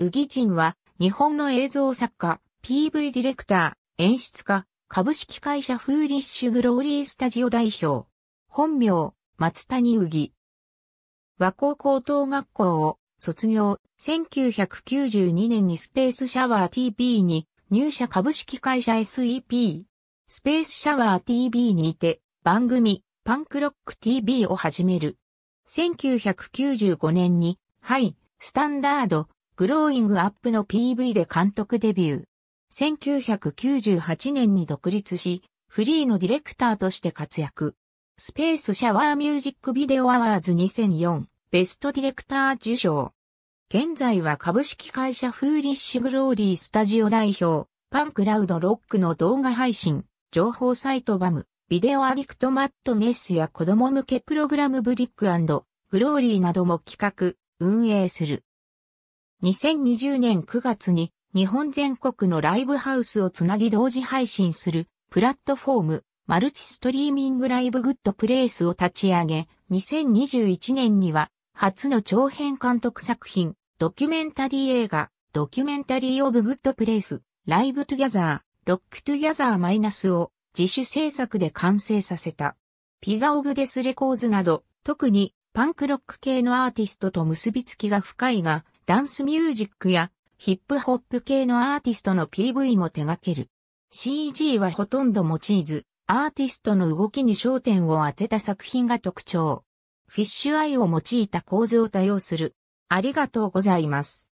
宇木陳は、日本の映像作家、PV ディレクター、演出家、株式会社フーリッシュグローリースタジオ代表。本名、松谷宇木。和光高等学校を卒業、1992年にスペースシャワー TV に入社株式会社 SEP。スペースシャワー TV にいて番組パンクロック TV を始める。1995年に、はい、スタンダード、グローイングアップの PV で監督デビュー。1998年に独立し、フリーのディレクターとして活躍。スペースシャワーミュージックビデオアワーズ2004ベストディレクター受賞。現在は株式会社フーリッシュグローリースタジオ代表、パンクラウドロックの動画配信、情報サイトバム、ビデオアディクトマットネスや子供向けプログラムブリックグローリーなども企画、運営する。2020年9月に日本全国のライブハウスをつなぎ同時配信するプラットフォームマルチストリーミングライブグッドプレイスを立ち上げ、2021年には初の長編監督作品、ドキュメンタリー映画、ドキュメンタリーオブグッドプレイス、ライブトゥギャザー、ロックトゥギャザーマイナスを自主制作で完成させた。ピザオブデスレコーズなど、特にパンクロック系のアーティストと結びつきが深いが、ダンスミュージックやヒップホップ系のアーティストの PV も手掛ける。CG はほとんど用いず、アーティストの動きに焦点を当てた作品が特徴。フィッシュアイを用いた構図を多用する。ありがとうございます。